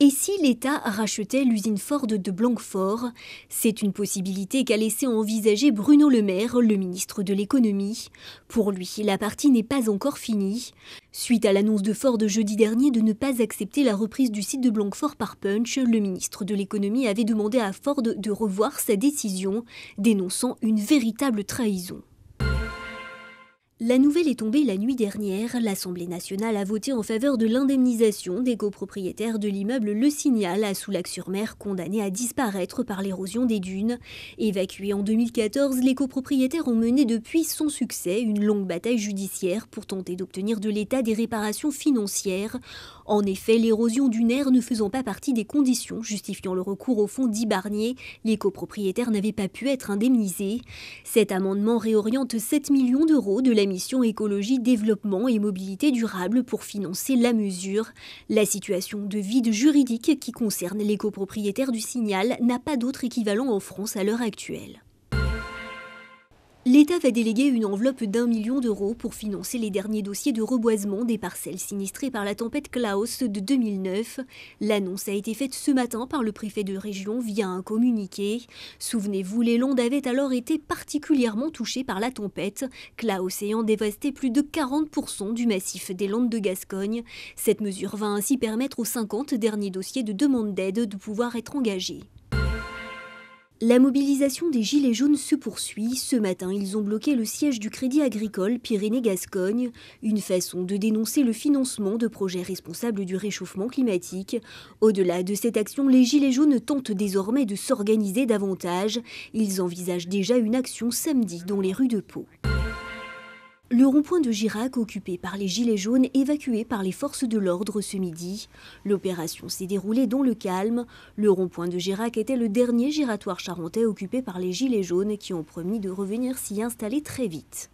Et si l'État rachetait l'usine Ford de Blanquefort C'est une possibilité qu'a laissé envisager Bruno Le Maire, le ministre de l'économie. Pour lui, la partie n'est pas encore finie. Suite à l'annonce de Ford jeudi dernier de ne pas accepter la reprise du site de Blanquefort par Punch, le ministre de l'économie avait demandé à Ford de revoir sa décision, dénonçant une véritable trahison. La nouvelle est tombée la nuit dernière. L'Assemblée nationale a voté en faveur de l'indemnisation des copropriétaires de l'immeuble Le Signal à Soulac-sur-Mer, condamné à disparaître par l'érosion des dunes. Évacués en 2014, les copropriétaires ont mené depuis son succès une longue bataille judiciaire pour tenter d'obtenir de l'État des réparations financières. En effet, l'érosion dunaire ne faisant pas partie des conditions justifiant le recours au fonds d'Ibarnier, les copropriétaires n'avaient pas pu être indemnisés. Cet amendement réoriente 7 millions d'euros de la mission écologie, développement et mobilité durable pour financer la mesure. La situation de vide juridique qui concerne les copropriétaires du Signal n'a pas d'autre équivalent en France à l'heure actuelle l'État va déléguer une enveloppe d'un million d'euros pour financer les derniers dossiers de reboisement des parcelles sinistrées par la tempête Klaus de 2009. L'annonce a été faite ce matin par le préfet de région via un communiqué. Souvenez-vous, les Landes avaient alors été particulièrement touchées par la tempête, Klaus ayant dévasté plus de 40% du massif des Landes de Gascogne. Cette mesure va ainsi permettre aux 50 derniers dossiers de demande d'aide de pouvoir être engagés. La mobilisation des Gilets jaunes se poursuit. Ce matin, ils ont bloqué le siège du Crédit agricole Pyrénées-Gascogne, une façon de dénoncer le financement de projets responsables du réchauffement climatique. Au-delà de cette action, les Gilets jaunes tentent désormais de s'organiser davantage. Ils envisagent déjà une action samedi dans les rues de Pau. Le rond-point de Girac, occupé par les Gilets jaunes, évacué par les forces de l'ordre ce midi. L'opération s'est déroulée dans le calme. Le rond-point de Girac était le dernier giratoire charentais occupé par les Gilets jaunes qui ont promis de revenir s'y installer très vite.